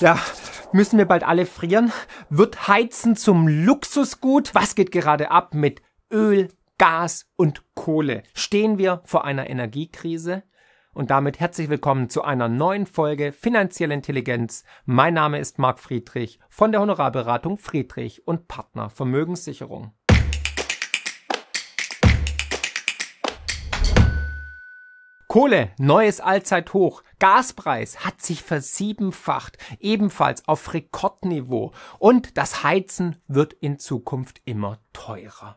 Ja, müssen wir bald alle frieren? Wird Heizen zum Luxusgut? Was geht gerade ab mit Öl, Gas und Kohle? Stehen wir vor einer Energiekrise? Und damit herzlich willkommen zu einer neuen Folge Finanzielle Intelligenz. Mein Name ist Marc Friedrich von der Honorarberatung Friedrich und Partner Vermögenssicherung. Kohle, neues Allzeithoch. Gaspreis hat sich versiebenfacht, ebenfalls auf Rekordniveau. Und das Heizen wird in Zukunft immer teurer.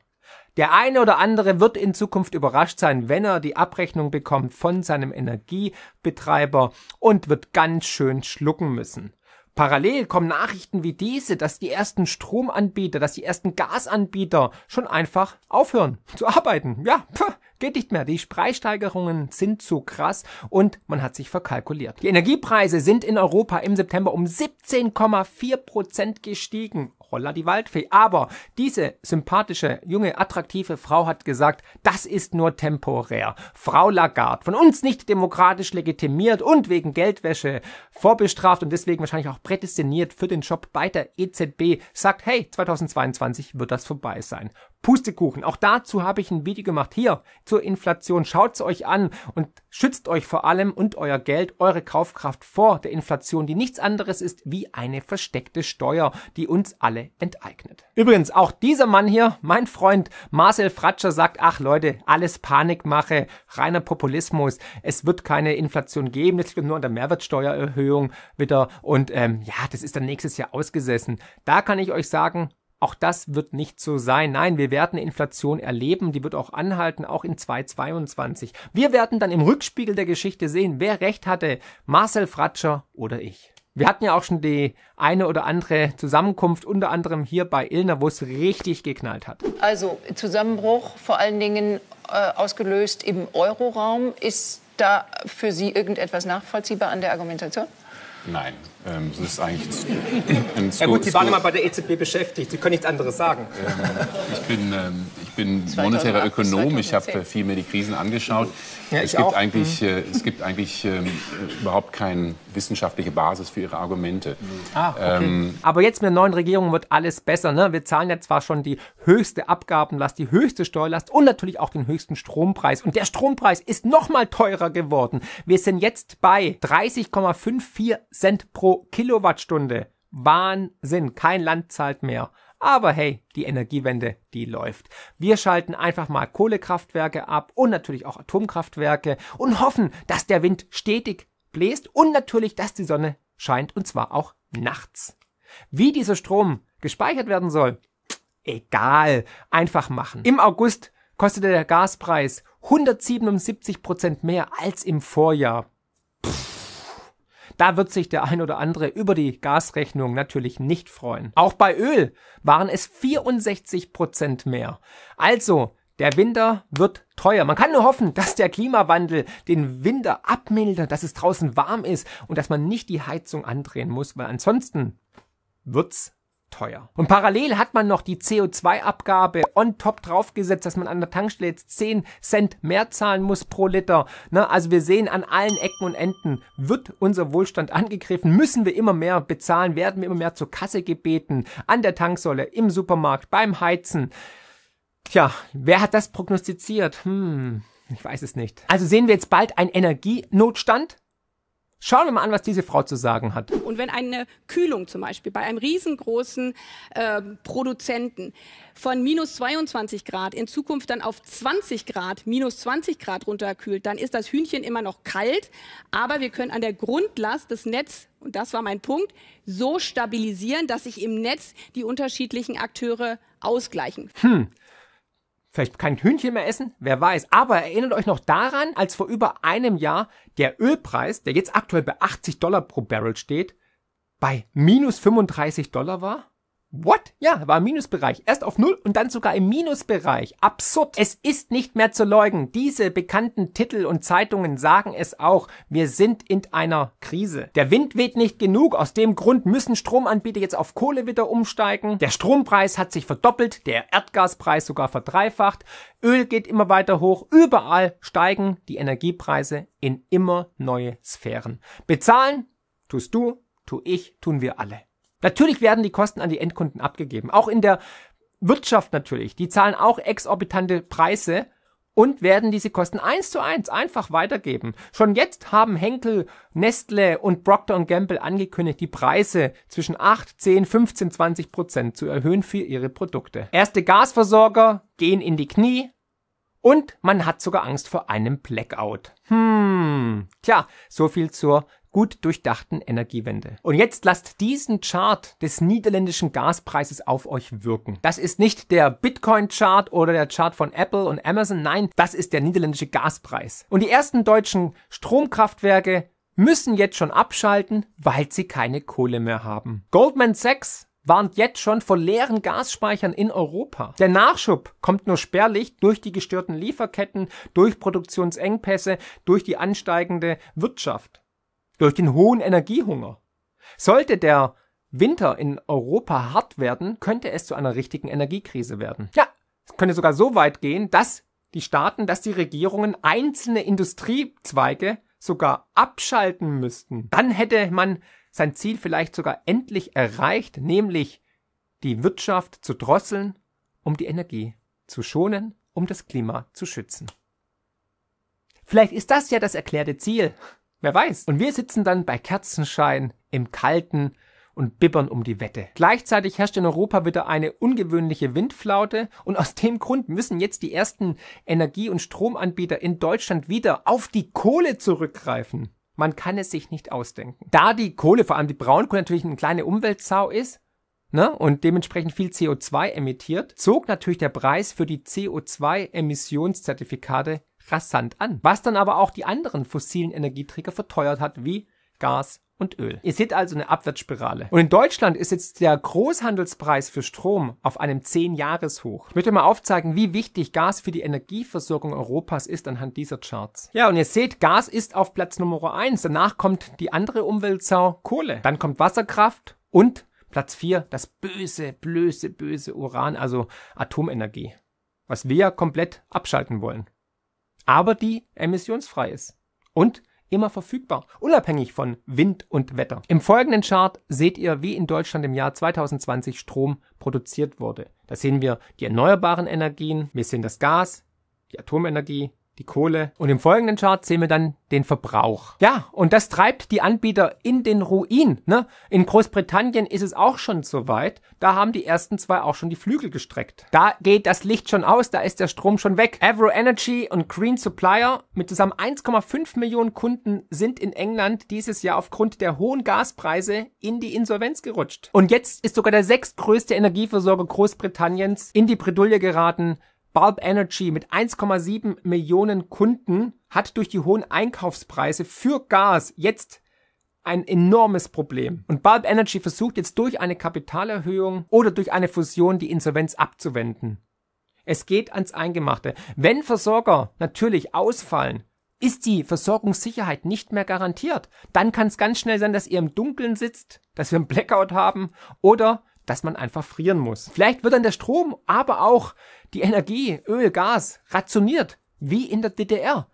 Der eine oder andere wird in Zukunft überrascht sein, wenn er die Abrechnung bekommt von seinem Energiebetreiber und wird ganz schön schlucken müssen. Parallel kommen Nachrichten wie diese, dass die ersten Stromanbieter, dass die ersten Gasanbieter schon einfach aufhören zu arbeiten. Ja, pff, Geht nicht mehr. Die Preissteigerungen sind zu krass und man hat sich verkalkuliert. Die Energiepreise sind in Europa im September um 17,4 Prozent gestiegen. Holla die Waldfee. Aber diese sympathische, junge, attraktive Frau hat gesagt, das ist nur temporär. Frau Lagarde, von uns nicht demokratisch legitimiert und wegen Geldwäsche vorbestraft und deswegen wahrscheinlich auch prädestiniert für den Job bei der EZB, sagt, hey, 2022 wird das vorbei sein. Pustekuchen. Auch dazu habe ich ein Video gemacht. Hier zur Inflation. Schaut's euch an und schützt euch vor allem und euer Geld, eure Kaufkraft vor der Inflation, die nichts anderes ist wie eine versteckte Steuer, die uns alle enteignet. Übrigens, auch dieser Mann hier, mein Freund Marcel Fratscher sagt, ach Leute, alles Panikmache, reiner Populismus. Es wird keine Inflation geben. Es liegt nur an der Mehrwertsteuererhöhung wieder. Und ähm, ja, das ist dann nächstes Jahr ausgesessen. Da kann ich euch sagen, auch das wird nicht so sein. Nein, wir werden Inflation erleben, die wird auch anhalten, auch in 2022. Wir werden dann im Rückspiegel der Geschichte sehen, wer recht hatte, Marcel Fratscher oder ich. Wir hatten ja auch schon die eine oder andere Zusammenkunft, unter anderem hier bei Ilner, wo es richtig geknallt hat. Also Zusammenbruch, vor allen Dingen äh, ausgelöst im Euroraum. Ist da für Sie irgendetwas nachvollziehbar an der Argumentation? Nein, ähm, das ist eigentlich ein, ein Ja gut, Sie waren immer bei der EZB beschäftigt, Sie können nichts anderes sagen. Ähm, ich bin, ähm, ich bin monetärer Ökonom, ich habe äh, viel mehr die Krisen angeschaut. Ja, es, gibt eigentlich, mhm. äh, es gibt eigentlich ähm, äh, überhaupt keine wissenschaftliche Basis für Ihre Argumente. Ah, okay. Ähm, Aber jetzt mit der neuen Regierung wird alles besser. Ne? Wir zahlen ja zwar schon die höchste Abgabenlast, die höchste Steuerlast und natürlich auch den höchsten Strompreis. Und der Strompreis ist noch mal teurer geworden. Wir sind jetzt bei 30,54 Cent pro Kilowattstunde. Wahnsinn, kein Land zahlt mehr. Aber hey, die Energiewende, die läuft. Wir schalten einfach mal Kohlekraftwerke ab und natürlich auch Atomkraftwerke und hoffen, dass der Wind stetig bläst und natürlich, dass die Sonne scheint und zwar auch nachts. Wie dieser Strom gespeichert werden soll, egal, einfach machen. Im August kostete der Gaspreis 177 Prozent mehr als im Vorjahr. Da wird sich der ein oder andere über die Gasrechnung natürlich nicht freuen. Auch bei Öl waren es 64 Prozent mehr. Also, der Winter wird teuer. Man kann nur hoffen, dass der Klimawandel den Winter abmildert, dass es draußen warm ist und dass man nicht die Heizung andrehen muss, weil ansonsten wird's teuer. Und parallel hat man noch die CO2-Abgabe on top draufgesetzt, dass man an der Tankstelle jetzt 10 Cent mehr zahlen muss pro Liter. Ne? Also wir sehen an allen Ecken und Enden wird unser Wohlstand angegriffen, müssen wir immer mehr bezahlen, werden wir immer mehr zur Kasse gebeten, an der Tanksäule, im Supermarkt, beim Heizen. Tja, wer hat das prognostiziert? Hm, ich weiß es nicht. Also sehen wir jetzt bald einen Energienotstand, Schauen wir mal an, was diese Frau zu sagen hat. Und wenn eine Kühlung zum Beispiel bei einem riesengroßen äh, Produzenten von minus 22 Grad in Zukunft dann auf 20 Grad, minus 20 Grad runterkühlt, dann ist das Hühnchen immer noch kalt. Aber wir können an der Grundlast des Netz, und das war mein Punkt, so stabilisieren, dass sich im Netz die unterschiedlichen Akteure ausgleichen. Hm vielleicht kein Hühnchen mehr essen, wer weiß. Aber erinnert euch noch daran, als vor über einem Jahr der Ölpreis, der jetzt aktuell bei 80 Dollar pro Barrel steht, bei minus 35 Dollar war? What? Ja, war im Minusbereich. Erst auf Null und dann sogar im Minusbereich. Absurd. Es ist nicht mehr zu leugnen. Diese bekannten Titel und Zeitungen sagen es auch. Wir sind in einer Krise. Der Wind weht nicht genug. Aus dem Grund müssen Stromanbieter jetzt auf Kohle wieder umsteigen. Der Strompreis hat sich verdoppelt. Der Erdgaspreis sogar verdreifacht. Öl geht immer weiter hoch. Überall steigen die Energiepreise in immer neue Sphären. Bezahlen tust du, tu ich, tun wir alle. Natürlich werden die Kosten an die Endkunden abgegeben. Auch in der Wirtschaft natürlich. Die zahlen auch exorbitante Preise und werden diese Kosten eins zu eins einfach weitergeben. Schon jetzt haben Henkel, Nestle und Procter Gamble angekündigt, die Preise zwischen 8, 10, 15, 20 Prozent zu erhöhen für ihre Produkte. Erste Gasversorger gehen in die Knie und man hat sogar Angst vor einem Blackout. Hm, tja, so viel zur gut durchdachten Energiewende. Und jetzt lasst diesen Chart des niederländischen Gaspreises auf euch wirken. Das ist nicht der Bitcoin-Chart oder der Chart von Apple und Amazon, nein, das ist der niederländische Gaspreis. Und die ersten deutschen Stromkraftwerke müssen jetzt schon abschalten, weil sie keine Kohle mehr haben. Goldman Sachs warnt jetzt schon vor leeren Gasspeichern in Europa. Der Nachschub kommt nur spärlich durch die gestörten Lieferketten, durch Produktionsengpässe, durch die ansteigende Wirtschaft durch den hohen Energiehunger. Sollte der Winter in Europa hart werden, könnte es zu einer richtigen Energiekrise werden. Ja, es könnte sogar so weit gehen, dass die Staaten, dass die Regierungen einzelne Industriezweige sogar abschalten müssten. Dann hätte man sein Ziel vielleicht sogar endlich erreicht, nämlich die Wirtschaft zu drosseln, um die Energie zu schonen, um das Klima zu schützen. Vielleicht ist das ja das erklärte Ziel. Wer weiß. Und wir sitzen dann bei Kerzenschein im kalten und bibbern um die Wette. Gleichzeitig herrscht in Europa wieder eine ungewöhnliche Windflaute und aus dem Grund müssen jetzt die ersten Energie- und Stromanbieter in Deutschland wieder auf die Kohle zurückgreifen. Man kann es sich nicht ausdenken. Da die Kohle, vor allem die Braunkohle, natürlich eine kleine Umweltsau ist, Ne? und dementsprechend viel CO2 emittiert, zog natürlich der Preis für die CO2-Emissionszertifikate rasant an, was dann aber auch die anderen fossilen Energieträger verteuert hat, wie Gas und Öl. Ihr seht also eine Abwärtsspirale. Und in Deutschland ist jetzt der Großhandelspreis für Strom auf einem 10-Jahres-Hoch. Ich möchte mal aufzeigen, wie wichtig Gas für die Energieversorgung Europas ist anhand dieser Charts. Ja, und ihr seht, Gas ist auf Platz Nummer 1. Danach kommt die andere Umweltsau Kohle. Dann kommt Wasserkraft und Platz 4, das böse, blöse, böse Uran, also Atomenergie. Was wir komplett abschalten wollen aber die emissionsfrei ist und immer verfügbar, unabhängig von Wind und Wetter. Im folgenden Chart seht ihr, wie in Deutschland im Jahr 2020 Strom produziert wurde. Da sehen wir die erneuerbaren Energien, wir sehen das Gas, die Atomenergie, die Kohle. Und im folgenden Chart sehen wir dann den Verbrauch. Ja, und das treibt die Anbieter in den Ruin. Ne? In Großbritannien ist es auch schon so weit. Da haben die ersten zwei auch schon die Flügel gestreckt. Da geht das Licht schon aus, da ist der Strom schon weg. Avro Energy und Green Supplier mit zusammen 1,5 Millionen Kunden sind in England dieses Jahr aufgrund der hohen Gaspreise in die Insolvenz gerutscht. Und jetzt ist sogar der sechstgrößte Energieversorger Großbritanniens in die Bredouille geraten, Bulb Energy mit 1,7 Millionen Kunden hat durch die hohen Einkaufspreise für Gas jetzt ein enormes Problem. Und Bulb Energy versucht jetzt durch eine Kapitalerhöhung oder durch eine Fusion die Insolvenz abzuwenden. Es geht ans Eingemachte. Wenn Versorger natürlich ausfallen, ist die Versorgungssicherheit nicht mehr garantiert. Dann kann es ganz schnell sein, dass ihr im Dunkeln sitzt, dass wir einen Blackout haben oder dass man einfach frieren muss. Vielleicht wird dann der Strom, aber auch die Energie, Öl, Gas rationiert, wie in der DDR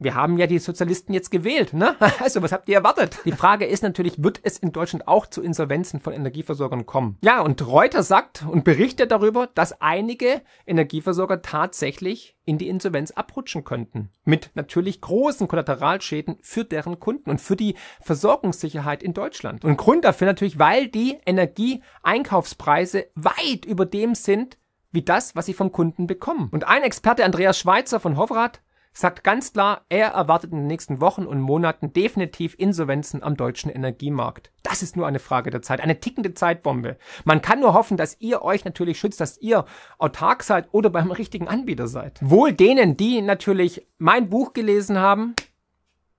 wir haben ja die Sozialisten jetzt gewählt, ne? Also was habt ihr erwartet? Die Frage ist natürlich, wird es in Deutschland auch zu Insolvenzen von Energieversorgern kommen? Ja, und Reuter sagt und berichtet darüber, dass einige Energieversorger tatsächlich in die Insolvenz abrutschen könnten. Mit natürlich großen Kollateralschäden für deren Kunden und für die Versorgungssicherheit in Deutschland. Und Grund dafür natürlich, weil die Energieeinkaufspreise weit über dem sind, wie das, was sie vom Kunden bekommen. Und ein Experte, Andreas Schweizer von Hofrat, sagt ganz klar, er erwartet in den nächsten Wochen und Monaten definitiv Insolvenzen am deutschen Energiemarkt. Das ist nur eine Frage der Zeit, eine tickende Zeitbombe. Man kann nur hoffen, dass ihr euch natürlich schützt, dass ihr autark seid oder beim richtigen Anbieter seid. Wohl denen, die natürlich mein Buch gelesen haben,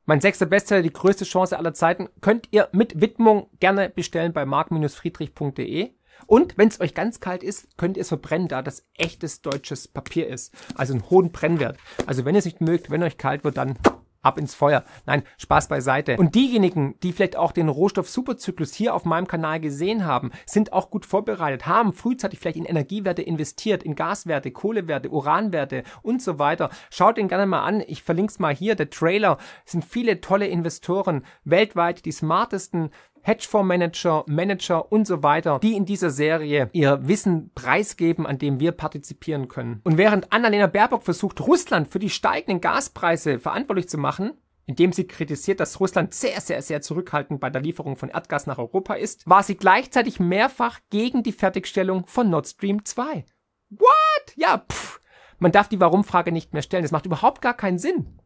mein sechster Bestseller, die größte Chance aller Zeiten, könnt ihr mit Widmung gerne bestellen bei mark-friedrich.de. Und wenn es euch ganz kalt ist, könnt ihr es verbrennen, da das echtes deutsches Papier ist. Also einen hohen Brennwert. Also wenn ihr es nicht mögt, wenn euch kalt wird, dann ab ins Feuer. Nein, Spaß beiseite. Und diejenigen, die vielleicht auch den Rohstoff Superzyklus hier auf meinem Kanal gesehen haben, sind auch gut vorbereitet, haben frühzeitig vielleicht in Energiewerte investiert, in Gaswerte, Kohlewerte, Uranwerte und so weiter. Schaut den gerne mal an. Ich verlinke es mal hier. Der Trailer sind viele tolle Investoren weltweit, die smartesten Hedgefondsmanager, Manager und so weiter, die in dieser Serie ihr Wissen preisgeben, an dem wir partizipieren können. Und während Annalena Baerbock versucht, Russland für die steigenden Gaspreise verantwortlich zu machen, indem sie kritisiert, dass Russland sehr, sehr, sehr zurückhaltend bei der Lieferung von Erdgas nach Europa ist, war sie gleichzeitig mehrfach gegen die Fertigstellung von Nord Stream 2. What? Ja, pff. Man darf die Warum-Frage nicht mehr stellen. Das macht überhaupt gar keinen Sinn.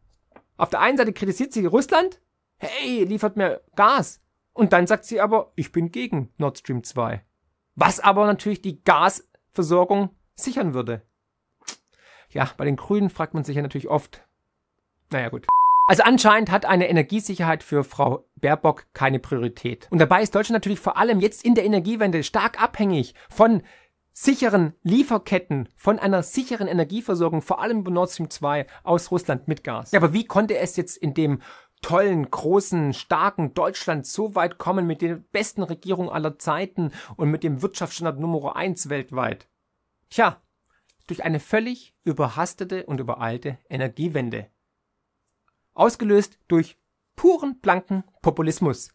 Auf der einen Seite kritisiert sie Russland. Hey, liefert mir Gas. Und dann sagt sie aber, ich bin gegen Nord Stream 2. Was aber natürlich die Gasversorgung sichern würde. Ja, bei den Grünen fragt man sich ja natürlich oft. Naja, gut. Also anscheinend hat eine Energiesicherheit für Frau Baerbock keine Priorität. Und dabei ist Deutschland natürlich vor allem jetzt in der Energiewende stark abhängig von sicheren Lieferketten, von einer sicheren Energieversorgung, vor allem bei Nord Stream 2 aus Russland mit Gas. Ja, aber wie konnte es jetzt in dem tollen, großen, starken Deutschland so weit kommen mit der besten Regierung aller Zeiten und mit dem Wirtschaftsstandard Nummer eins weltweit? Tja, durch eine völlig überhastete und übereilte Energiewende. Ausgelöst durch puren blanken Populismus.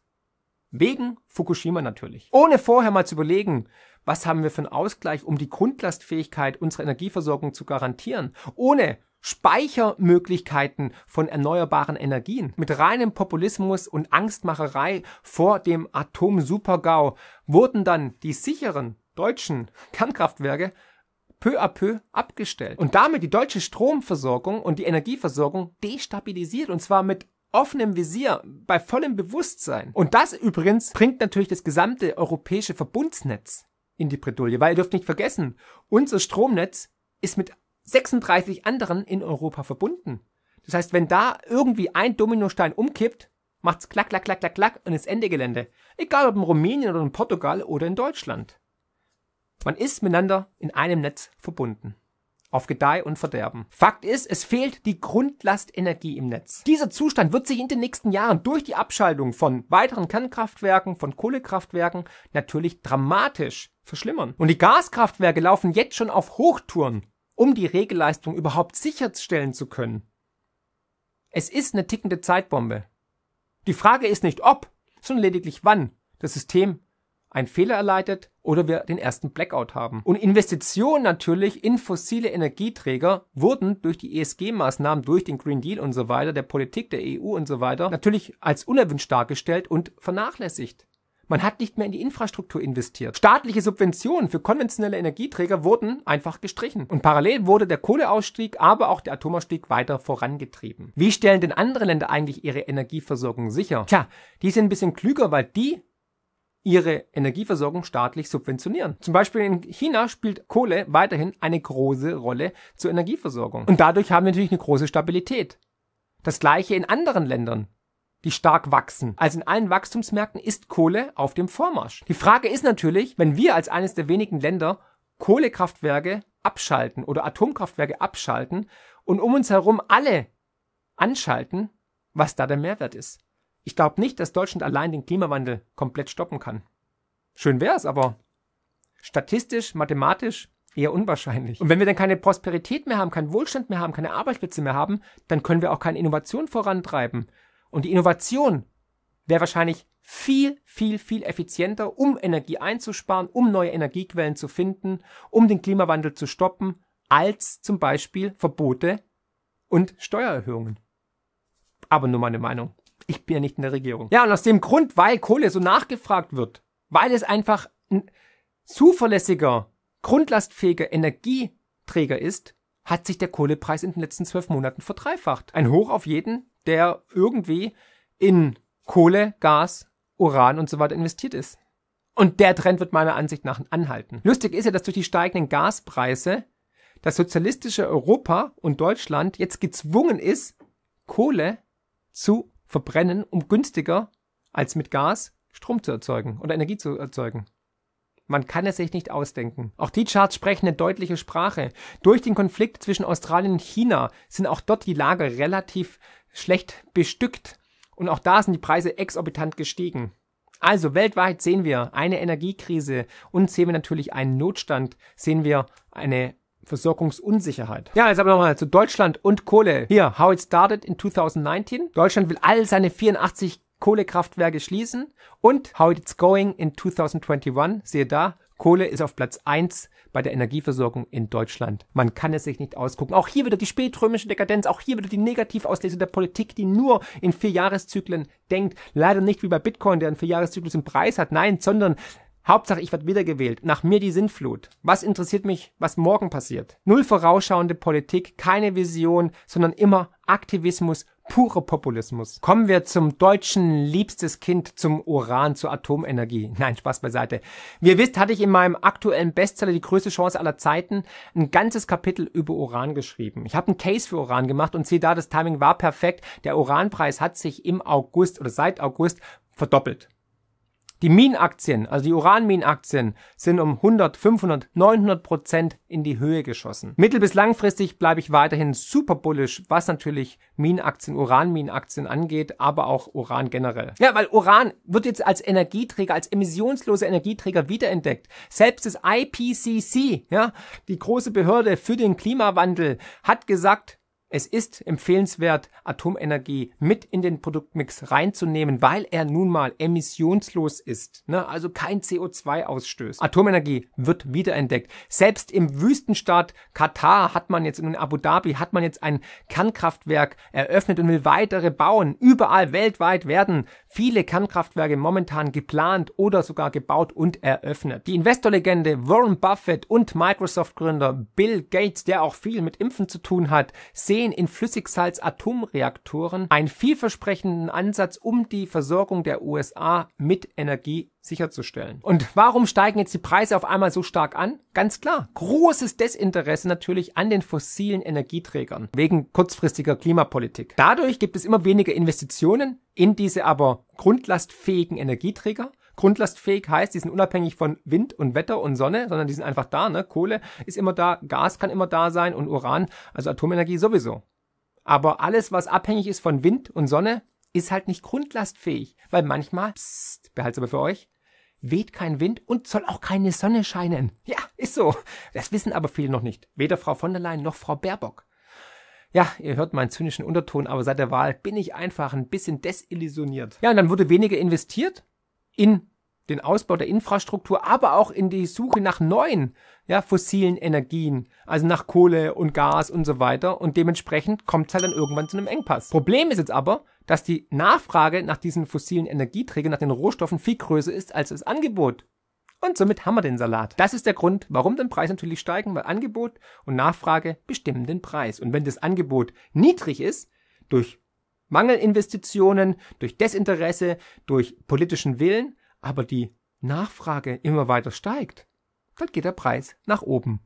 Wegen Fukushima natürlich. Ohne vorher mal zu überlegen, was haben wir für einen Ausgleich, um die Grundlastfähigkeit unserer Energieversorgung zu garantieren, ohne Speichermöglichkeiten von erneuerbaren Energien. Mit reinem Populismus und Angstmacherei vor dem Atomsupergau wurden dann die sicheren deutschen Kernkraftwerke peu à peu abgestellt und damit die deutsche Stromversorgung und die Energieversorgung destabilisiert und zwar mit offenem Visier, bei vollem Bewusstsein. Und das übrigens bringt natürlich das gesamte europäische Verbundsnetz in die Bredouille, weil ihr dürft nicht vergessen, unser Stromnetz ist mit 36 anderen in Europa verbunden. Das heißt, wenn da irgendwie ein Dominostein umkippt, macht's klack, klack, klack, klack, klack und ist Ende Gelände. Egal ob in Rumänien oder in Portugal oder in Deutschland. Man ist miteinander in einem Netz verbunden. Auf Gedeih und Verderben. Fakt ist, es fehlt die Grundlastenergie im Netz. Dieser Zustand wird sich in den nächsten Jahren durch die Abschaltung von weiteren Kernkraftwerken, von Kohlekraftwerken natürlich dramatisch verschlimmern. Und die Gaskraftwerke laufen jetzt schon auf Hochtouren um die Regelleistung überhaupt sicherstellen zu können. Es ist eine tickende Zeitbombe. Die Frage ist nicht ob, sondern lediglich wann das System einen Fehler erleidet oder wir den ersten Blackout haben. Und Investitionen natürlich in fossile Energieträger wurden durch die ESG-Maßnahmen, durch den Green Deal und so weiter, der Politik der EU und so weiter, natürlich als unerwünscht dargestellt und vernachlässigt. Man hat nicht mehr in die Infrastruktur investiert. Staatliche Subventionen für konventionelle Energieträger wurden einfach gestrichen. Und parallel wurde der Kohleausstieg, aber auch der Atomausstieg weiter vorangetrieben. Wie stellen denn andere Länder eigentlich ihre Energieversorgung sicher? Tja, die sind ein bisschen klüger, weil die ihre Energieversorgung staatlich subventionieren. Zum Beispiel in China spielt Kohle weiterhin eine große Rolle zur Energieversorgung. Und dadurch haben wir natürlich eine große Stabilität. Das gleiche in anderen Ländern die stark wachsen. Also in allen Wachstumsmärkten ist Kohle auf dem Vormarsch. Die Frage ist natürlich, wenn wir als eines der wenigen Länder Kohlekraftwerke abschalten oder Atomkraftwerke abschalten und um uns herum alle anschalten, was da der Mehrwert ist. Ich glaube nicht, dass Deutschland allein den Klimawandel komplett stoppen kann. Schön wäre es, aber statistisch, mathematisch eher unwahrscheinlich. Und wenn wir dann keine Prosperität mehr haben, keinen Wohlstand mehr haben, keine Arbeitsplätze mehr haben, dann können wir auch keine Innovation vorantreiben. Und die Innovation wäre wahrscheinlich viel, viel, viel effizienter, um Energie einzusparen, um neue Energiequellen zu finden, um den Klimawandel zu stoppen, als zum Beispiel Verbote und Steuererhöhungen. Aber nur meine Meinung. Ich bin ja nicht in der Regierung. Ja, und aus dem Grund, weil Kohle so nachgefragt wird, weil es einfach ein zuverlässiger, grundlastfähiger Energieträger ist, hat sich der Kohlepreis in den letzten zwölf Monaten verdreifacht. Ein Hoch auf jeden, der irgendwie in Kohle, Gas, Uran und so weiter investiert ist. Und der Trend wird meiner Ansicht nach anhalten. Lustig ist ja, dass durch die steigenden Gaspreise das sozialistische Europa und Deutschland jetzt gezwungen ist, Kohle zu verbrennen, um günstiger als mit Gas Strom zu erzeugen oder Energie zu erzeugen. Man kann es sich nicht ausdenken. Auch die Charts sprechen eine deutliche Sprache. Durch den Konflikt zwischen Australien und China sind auch dort die Lager relativ schlecht bestückt. Und auch da sind die Preise exorbitant gestiegen. Also weltweit sehen wir eine Energiekrise und sehen wir natürlich einen Notstand, sehen wir eine Versorgungsunsicherheit. Ja, jetzt aber nochmal zu Deutschland und Kohle. Hier, how it started in 2019. Deutschland will all seine 84 Kohlekraftwerke schließen und how it's going in 2021, siehe da, Kohle ist auf Platz eins bei der Energieversorgung in Deutschland. Man kann es sich nicht ausgucken. Auch hier wieder die spätrömische Dekadenz, auch hier wieder die Negativauslese der Politik, die nur in vier Jahreszyklen denkt. Leider nicht wie bei Bitcoin, der einen Vierjahreszyklus im Preis hat. Nein, sondern Hauptsache, ich werde wiedergewählt. Nach mir die Sintflut. Was interessiert mich, was morgen passiert? Null vorausschauende Politik, keine Vision, sondern immer Aktivismus purer Populismus. Kommen wir zum deutschen liebstes Kind, zum Uran, zur Atomenergie. Nein, Spaß beiseite. Wie ihr wisst, hatte ich in meinem aktuellen Bestseller Die größte Chance aller Zeiten ein ganzes Kapitel über Uran geschrieben. Ich habe einen Case für Uran gemacht und sehe da, das Timing war perfekt. Der Uranpreis hat sich im August oder seit August verdoppelt. Die Minenaktien, also die Uranminenaktien, sind um 100, 500, 900 Prozent in die Höhe geschossen. Mittel- bis langfristig bleibe ich weiterhin super bullisch, was natürlich Minenaktien, Uranminenaktien angeht, aber auch Uran generell. Ja, weil Uran wird jetzt als Energieträger, als emissionslose Energieträger wiederentdeckt. Selbst das IPCC, ja, die große Behörde für den Klimawandel, hat gesagt, es ist empfehlenswert, Atomenergie mit in den Produktmix reinzunehmen, weil er nun mal emissionslos ist, ne? also kein CO2 ausstößt. Atomenergie wird wiederentdeckt. Selbst im Wüstenstaat Katar hat man jetzt in Abu Dhabi hat man jetzt ein Kernkraftwerk eröffnet und will weitere bauen. Überall weltweit werden viele Kernkraftwerke momentan geplant oder sogar gebaut und eröffnet. Die Investorlegende Warren Buffett und Microsoft-Gründer Bill Gates, der auch viel mit Impfen zu tun hat, sehen in Flüssigsalz-Atomreaktoren einen vielversprechenden Ansatz, um die Versorgung der USA mit Energie sicherzustellen. Und warum steigen jetzt die Preise auf einmal so stark an? Ganz klar, großes Desinteresse natürlich an den fossilen Energieträgern wegen kurzfristiger Klimapolitik. Dadurch gibt es immer weniger Investitionen in diese aber grundlastfähigen Energieträger. Grundlastfähig heißt, die sind unabhängig von Wind und Wetter und Sonne, sondern die sind einfach da. Ne? Kohle ist immer da, Gas kann immer da sein und Uran, also Atomenergie sowieso. Aber alles, was abhängig ist von Wind und Sonne, ist halt nicht grundlastfähig, weil manchmal, psst, behalt's aber für euch, weht kein Wind und soll auch keine Sonne scheinen. Ja, ist so. Das wissen aber viele noch nicht. Weder Frau von der Leyen noch Frau Baerbock. Ja, ihr hört meinen zynischen Unterton, aber seit der Wahl bin ich einfach ein bisschen desillusioniert. Ja, und dann wurde weniger investiert in den Ausbau der Infrastruktur, aber auch in die Suche nach neuen ja, fossilen Energien, also nach Kohle und Gas und so weiter. Und dementsprechend kommt es halt dann irgendwann zu einem Engpass. Problem ist jetzt aber, dass die Nachfrage nach diesen fossilen Energieträgern, nach den Rohstoffen viel größer ist als das Angebot. Und somit haben wir den Salat. Das ist der Grund, warum den Preis natürlich steigen, weil Angebot und Nachfrage bestimmen den Preis. Und wenn das Angebot niedrig ist, durch Mangelinvestitionen, durch Desinteresse, durch politischen Willen, aber die Nachfrage immer weiter steigt, dann geht der Preis nach oben.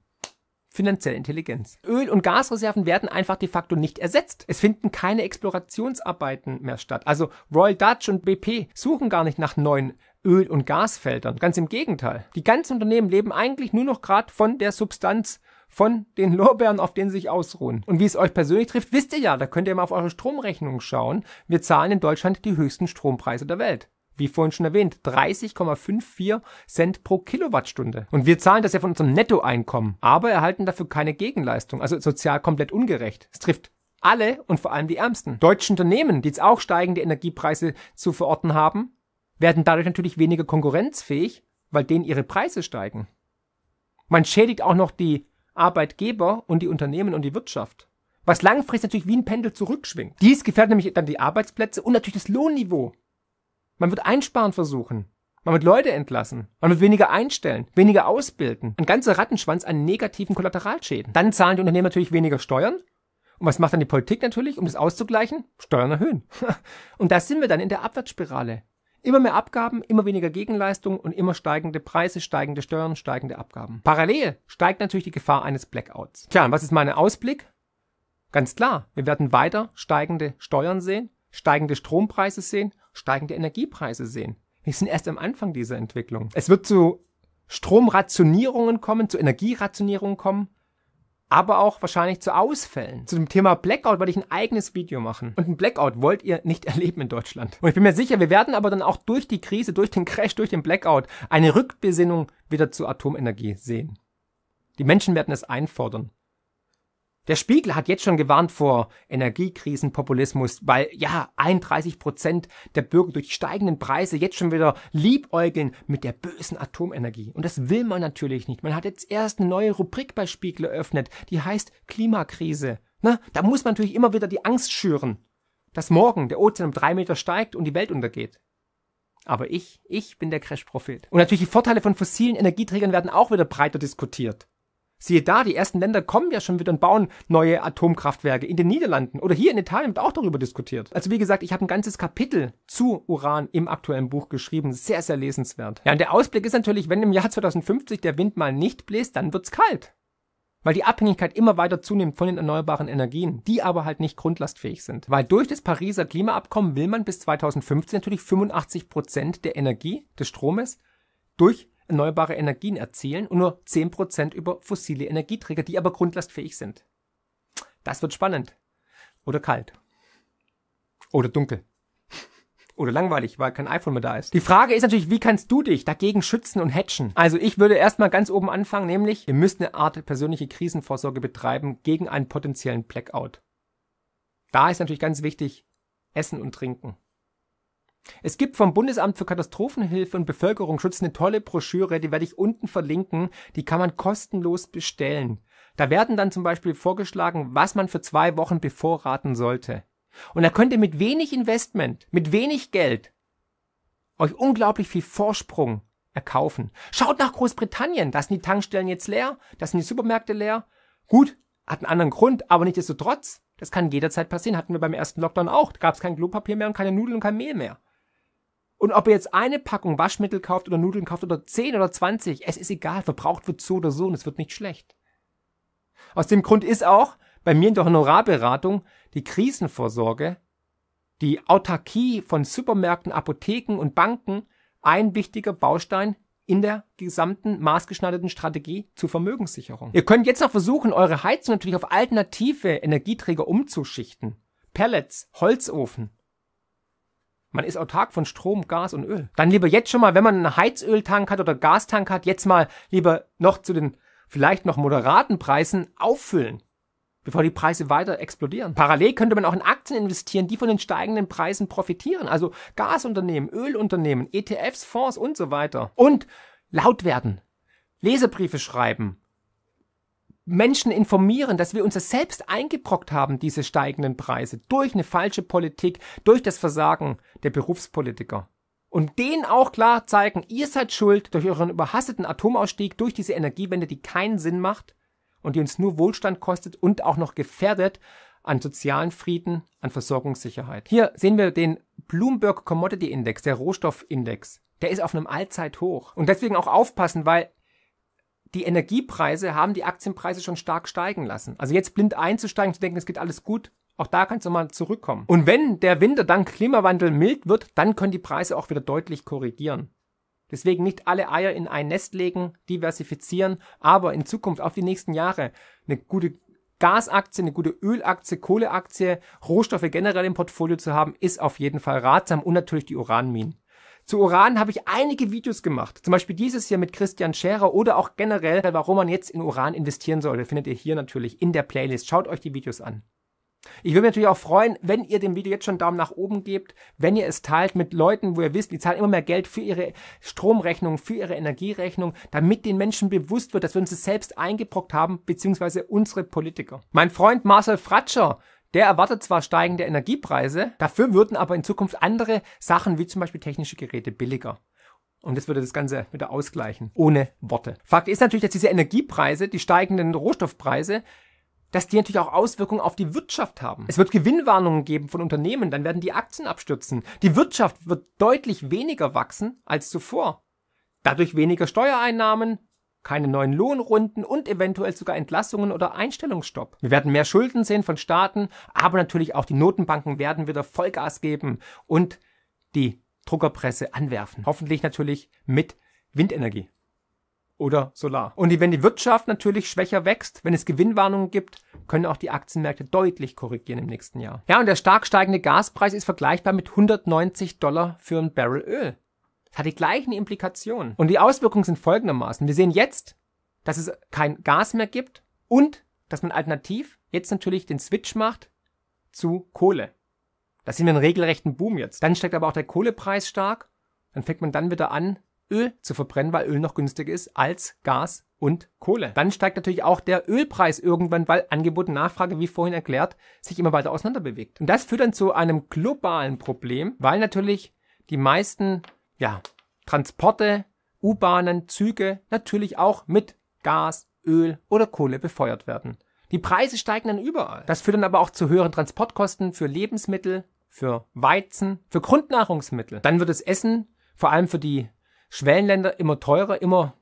Finanzielle Intelligenz. Öl- und Gasreserven werden einfach de facto nicht ersetzt. Es finden keine Explorationsarbeiten mehr statt. Also Royal Dutch und BP suchen gar nicht nach neuen Öl- und Gasfeldern. Ganz im Gegenteil. Die ganzen Unternehmen leben eigentlich nur noch gerade von der Substanz von den Lorbeeren, auf denen sie sich ausruhen. Und wie es euch persönlich trifft, wisst ihr ja, da könnt ihr mal auf eure Stromrechnung schauen. Wir zahlen in Deutschland die höchsten Strompreise der Welt wie vorhin schon erwähnt, 30,54 Cent pro Kilowattstunde. Und wir zahlen das ja von unserem Nettoeinkommen, aber erhalten dafür keine Gegenleistung. Also sozial komplett ungerecht. Es trifft alle und vor allem die Ärmsten. Deutsche Unternehmen, die jetzt auch steigende Energiepreise zu verorten haben, werden dadurch natürlich weniger konkurrenzfähig, weil denen ihre Preise steigen. Man schädigt auch noch die Arbeitgeber und die Unternehmen und die Wirtschaft. Was langfristig natürlich wie ein Pendel zurückschwingt. Dies gefährdet nämlich dann die Arbeitsplätze und natürlich das Lohnniveau man wird einsparen versuchen. Man wird Leute entlassen. Man wird weniger einstellen, weniger ausbilden. Ein ganzer Rattenschwanz an negativen Kollateralschäden. Dann zahlen die Unternehmen natürlich weniger Steuern. Und was macht dann die Politik natürlich, um das auszugleichen? Steuern erhöhen. Und da sind wir dann in der Abwärtsspirale. Immer mehr Abgaben, immer weniger Gegenleistung und immer steigende Preise, steigende Steuern, steigende Abgaben. Parallel steigt natürlich die Gefahr eines Blackouts. Tja, und was ist mein Ausblick? Ganz klar, wir werden weiter steigende Steuern sehen, steigende Strompreise sehen, steigende Energiepreise sehen. Wir sind erst am Anfang dieser Entwicklung. Es wird zu Stromrationierungen kommen, zu Energierationierungen kommen, aber auch wahrscheinlich zu Ausfällen. Zu dem Thema Blackout werde ich ein eigenes Video machen. Und ein Blackout wollt ihr nicht erleben in Deutschland. Und ich bin mir sicher, wir werden aber dann auch durch die Krise, durch den Crash, durch den Blackout eine Rückbesinnung wieder zur Atomenergie sehen. Die Menschen werden es einfordern. Der Spiegel hat jetzt schon gewarnt vor Energiekrisenpopulismus, weil ja 31 Prozent der Bürger durch steigenden Preise jetzt schon wieder liebäugeln mit der bösen Atomenergie. Und das will man natürlich nicht. Man hat jetzt erst eine neue Rubrik bei Spiegel eröffnet, die heißt Klimakrise. Na, da muss man natürlich immer wieder die Angst schüren, dass morgen der Ozean um drei Meter steigt und die Welt untergeht. Aber ich, ich bin der Crash-Prophet. Und natürlich die Vorteile von fossilen Energieträgern werden auch wieder breiter diskutiert. Siehe da, die ersten Länder kommen ja schon wieder und bauen neue Atomkraftwerke in den Niederlanden oder hier in Italien wird auch darüber diskutiert. Also wie gesagt, ich habe ein ganzes Kapitel zu Uran im aktuellen Buch geschrieben, sehr, sehr lesenswert. Ja, und der Ausblick ist natürlich, wenn im Jahr 2050 der Wind mal nicht bläst, dann wird's kalt. Weil die Abhängigkeit immer weiter zunimmt von den erneuerbaren Energien, die aber halt nicht grundlastfähig sind. Weil durch das Pariser Klimaabkommen will man bis 2050 natürlich 85 Prozent der Energie, des Stromes, durch erneuerbare Energien erzielen und nur 10% über fossile Energieträger, die aber grundlastfähig sind. Das wird spannend. Oder kalt. Oder dunkel. Oder langweilig, weil kein iPhone mehr da ist. Die Frage ist natürlich, wie kannst du dich dagegen schützen und hatchen? Also ich würde erstmal ganz oben anfangen, nämlich ihr müsst eine Art persönliche Krisenvorsorge betreiben gegen einen potenziellen Blackout. Da ist natürlich ganz wichtig Essen und Trinken. Es gibt vom Bundesamt für Katastrophenhilfe und Bevölkerungsschutz eine tolle Broschüre, die werde ich unten verlinken, die kann man kostenlos bestellen. Da werden dann zum Beispiel vorgeschlagen, was man für zwei Wochen bevorraten sollte. Und da könnt ihr mit wenig Investment, mit wenig Geld euch unglaublich viel Vorsprung erkaufen. Schaut nach Großbritannien, da sind die Tankstellen jetzt leer, da sind die Supermärkte leer. Gut, hat einen anderen Grund, aber nichtsdestotrotz, das kann jederzeit passieren. Hatten wir beim ersten Lockdown auch. Da gab es kein Klopapier mehr und keine Nudeln und kein Mehl mehr. Und ob ihr jetzt eine Packung Waschmittel kauft oder Nudeln kauft oder 10 oder 20, es ist egal, verbraucht wird so oder so und es wird nicht schlecht. Aus dem Grund ist auch bei mir in der Honorarberatung die Krisenvorsorge, die Autarkie von Supermärkten, Apotheken und Banken ein wichtiger Baustein in der gesamten maßgeschneiderten Strategie zur Vermögenssicherung. Ihr könnt jetzt noch versuchen, eure Heizung natürlich auf alternative Energieträger umzuschichten. Pellets, Holzofen, man ist autark von Strom, Gas und Öl. Dann lieber jetzt schon mal, wenn man einen Heizöltank hat oder Gastank hat, jetzt mal lieber noch zu den vielleicht noch moderaten Preisen auffüllen, bevor die Preise weiter explodieren. Parallel könnte man auch in Aktien investieren, die von den steigenden Preisen profitieren. Also Gasunternehmen, Ölunternehmen, ETFs, Fonds und so weiter. Und laut werden. Lesebriefe schreiben Menschen informieren, dass wir uns das selbst eingebrockt haben, diese steigenden Preise, durch eine falsche Politik, durch das Versagen der Berufspolitiker. Und denen auch klar zeigen, ihr seid schuld durch euren überhasteten Atomausstieg, durch diese Energiewende, die keinen Sinn macht und die uns nur Wohlstand kostet und auch noch gefährdet an sozialen Frieden, an Versorgungssicherheit. Hier sehen wir den Bloomberg Commodity Index, der Rohstoffindex. Der ist auf einem Allzeithoch. Und deswegen auch aufpassen, weil die Energiepreise haben die Aktienpreise schon stark steigen lassen. Also jetzt blind einzusteigen, zu denken, es geht alles gut, auch da kannst du mal zurückkommen. Und wenn der Winter dank Klimawandel mild wird, dann können die Preise auch wieder deutlich korrigieren. Deswegen nicht alle Eier in ein Nest legen, diversifizieren, aber in Zukunft auf die nächsten Jahre eine gute Gasaktie, eine gute Ölaktie, Kohleaktie, Rohstoffe generell im Portfolio zu haben, ist auf jeden Fall ratsam und natürlich die Uranminen. Zu Uran habe ich einige Videos gemacht, zum Beispiel dieses hier mit Christian Scherer oder auch generell, warum man jetzt in Uran investieren sollte, findet ihr hier natürlich in der Playlist. Schaut euch die Videos an. Ich würde mich natürlich auch freuen, wenn ihr dem Video jetzt schon einen Daumen nach oben gebt, wenn ihr es teilt mit Leuten, wo ihr wisst, die zahlen immer mehr Geld für ihre Stromrechnung, für ihre Energierechnung, damit den Menschen bewusst wird, dass wir uns das selbst eingebrockt haben, beziehungsweise unsere Politiker. Mein Freund Marcel Fratscher der erwartet zwar steigende Energiepreise, dafür würden aber in Zukunft andere Sachen wie zum Beispiel technische Geräte billiger. Und das würde das Ganze wieder ausgleichen, ohne Worte. Fakt ist natürlich, dass diese Energiepreise, die steigenden Rohstoffpreise, dass die natürlich auch Auswirkungen auf die Wirtschaft haben. Es wird Gewinnwarnungen geben von Unternehmen, dann werden die Aktien abstürzen. Die Wirtschaft wird deutlich weniger wachsen als zuvor. Dadurch weniger Steuereinnahmen, keine neuen Lohnrunden und eventuell sogar Entlassungen oder Einstellungsstopp. Wir werden mehr Schulden sehen von Staaten, aber natürlich auch die Notenbanken werden wieder Vollgas geben und die Druckerpresse anwerfen. Hoffentlich natürlich mit Windenergie oder Solar. Und wenn die Wirtschaft natürlich schwächer wächst, wenn es Gewinnwarnungen gibt, können auch die Aktienmärkte deutlich korrigieren im nächsten Jahr. Ja, und der stark steigende Gaspreis ist vergleichbar mit 190 Dollar für ein Barrel Öl. Es hat die gleichen Implikationen. Und die Auswirkungen sind folgendermaßen. Wir sehen jetzt, dass es kein Gas mehr gibt und dass man alternativ jetzt natürlich den Switch macht zu Kohle. Da sehen wir einen regelrechten Boom jetzt. Dann steigt aber auch der Kohlepreis stark. Dann fängt man dann wieder an, Öl zu verbrennen, weil Öl noch günstiger ist als Gas und Kohle. Dann steigt natürlich auch der Ölpreis irgendwann, weil Angebot und Nachfrage, wie vorhin erklärt, sich immer weiter auseinanderbewegt. Und das führt dann zu einem globalen Problem, weil natürlich die meisten ja, Transporte, U-Bahnen, Züge natürlich auch mit Gas, Öl oder Kohle befeuert werden. Die Preise steigen dann überall. Das führt dann aber auch zu höheren Transportkosten für Lebensmittel, für Weizen, für Grundnahrungsmittel. Dann wird das Essen, vor allem für die Schwellenländer, immer teurer, immer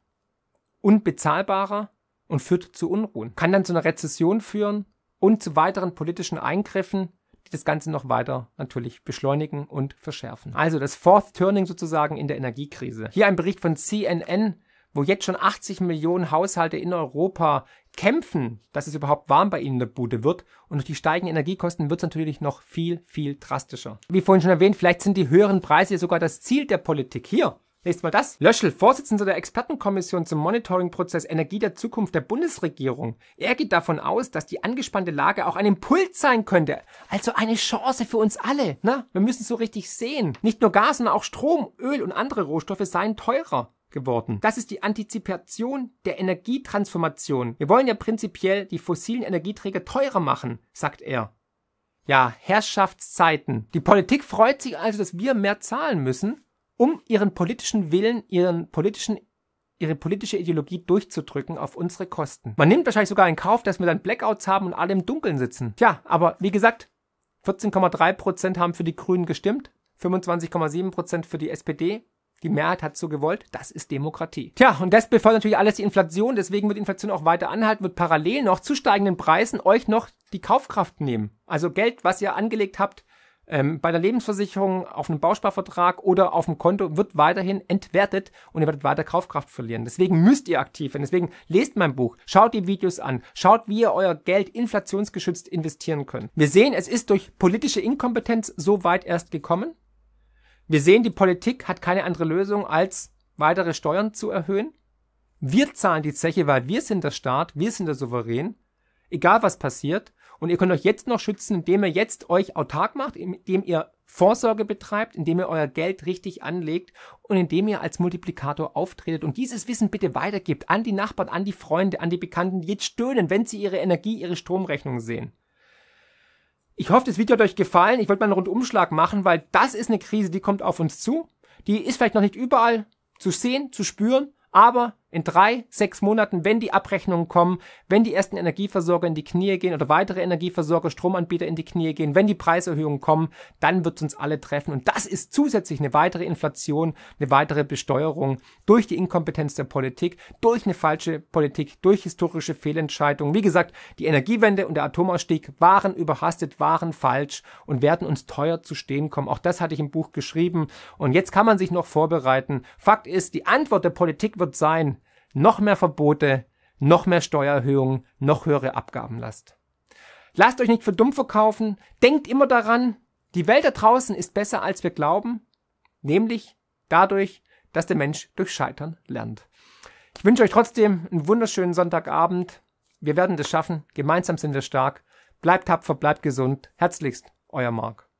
unbezahlbarer und führt zu Unruhen. Kann dann zu einer Rezession führen und zu weiteren politischen Eingriffen die das Ganze noch weiter natürlich beschleunigen und verschärfen. Also das Fourth Turning sozusagen in der Energiekrise. Hier ein Bericht von CNN, wo jetzt schon 80 Millionen Haushalte in Europa kämpfen, dass es überhaupt warm bei ihnen in der Bude wird. Und durch die steigenden Energiekosten wird es natürlich noch viel, viel drastischer. Wie vorhin schon erwähnt, vielleicht sind die höheren Preise sogar das Ziel der Politik hier Nächstes Mal das. Löschel, Vorsitzender der Expertenkommission zum Monitoringprozess Energie der Zukunft der Bundesregierung. Er geht davon aus, dass die angespannte Lage auch ein Impuls sein könnte. Also eine Chance für uns alle. Na, ne? wir müssen so richtig sehen. Nicht nur Gas, sondern auch Strom, Öl und andere Rohstoffe seien teurer geworden. Das ist die Antizipation der Energietransformation. Wir wollen ja prinzipiell die fossilen Energieträger teurer machen, sagt er. Ja, Herrschaftszeiten. Die Politik freut sich also, dass wir mehr zahlen müssen, um ihren politischen Willen, ihren politischen ihre politische Ideologie durchzudrücken auf unsere Kosten. Man nimmt wahrscheinlich sogar in Kauf, dass wir dann Blackouts haben und alle im Dunkeln sitzen. Tja, aber wie gesagt, 14,3 Prozent haben für die Grünen gestimmt, 25,7 Prozent für die SPD. Die Mehrheit hat so gewollt, das ist Demokratie. Tja, und das befördert natürlich alles die Inflation, deswegen wird Inflation auch weiter anhalten, wird parallel noch zu steigenden Preisen euch noch die Kaufkraft nehmen. Also Geld, was ihr angelegt habt, ähm, bei der Lebensversicherung auf einem Bausparvertrag oder auf dem Konto wird weiterhin entwertet und ihr werdet weiter Kaufkraft verlieren. Deswegen müsst ihr aktiv werden. Deswegen lest mein Buch, schaut die Videos an, schaut, wie ihr euer Geld inflationsgeschützt investieren könnt. Wir sehen, es ist durch politische Inkompetenz so weit erst gekommen. Wir sehen, die Politik hat keine andere Lösung als weitere Steuern zu erhöhen. Wir zahlen die Zeche, weil wir sind der Staat, wir sind der Souverän. Egal was passiert. Und ihr könnt euch jetzt noch schützen, indem ihr jetzt euch autark macht, indem ihr Vorsorge betreibt, indem ihr euer Geld richtig anlegt und indem ihr als Multiplikator auftretet und dieses Wissen bitte weitergibt an die Nachbarn, an die Freunde, an die Bekannten, die jetzt stöhnen, wenn sie ihre Energie, ihre Stromrechnung sehen. Ich hoffe, das Video hat euch gefallen. Ich wollte mal einen Rundumschlag machen, weil das ist eine Krise, die kommt auf uns zu. Die ist vielleicht noch nicht überall zu sehen, zu spüren, aber in drei, sechs Monaten, wenn die Abrechnungen kommen, wenn die ersten Energieversorger in die Knie gehen oder weitere Energieversorger, Stromanbieter in die Knie gehen, wenn die Preiserhöhungen kommen, dann wird uns alle treffen. Und das ist zusätzlich eine weitere Inflation, eine weitere Besteuerung durch die Inkompetenz der Politik, durch eine falsche Politik, durch historische Fehlentscheidungen. Wie gesagt, die Energiewende und der Atomausstieg waren überhastet, waren falsch und werden uns teuer zu stehen kommen. Auch das hatte ich im Buch geschrieben. Und jetzt kann man sich noch vorbereiten. Fakt ist, die Antwort der Politik wird sein, noch mehr Verbote, noch mehr Steuererhöhungen, noch höhere Abgabenlast. Lasst euch nicht für dumm verkaufen, denkt immer daran, die Welt da draußen ist besser, als wir glauben, nämlich dadurch, dass der Mensch durch Scheitern lernt. Ich wünsche euch trotzdem einen wunderschönen Sonntagabend. Wir werden das schaffen. Gemeinsam sind wir stark. Bleibt tapfer, bleibt gesund. Herzlichst, euer Marc.